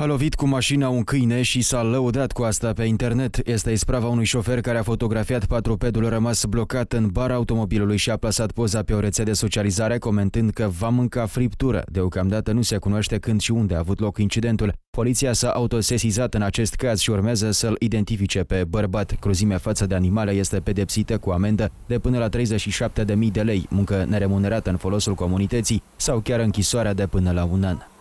A lovit cu mașina un câine și s-a lăudat cu asta pe internet. Este isprava unui șofer care a fotografiat patrupedul rămas blocat în bara automobilului și a plasat poza pe o rețea de socializare, comentând că va mânca friptură. Deocamdată nu se cunoaște când și unde a avut loc incidentul. Poliția s-a autosesizat în acest caz și urmează să-l identifice pe bărbat. Cruzimea față de animale este pedepsită cu amendă de până la 37.000 de lei, muncă neremunerată în folosul comunității sau chiar închisoarea de până la un an.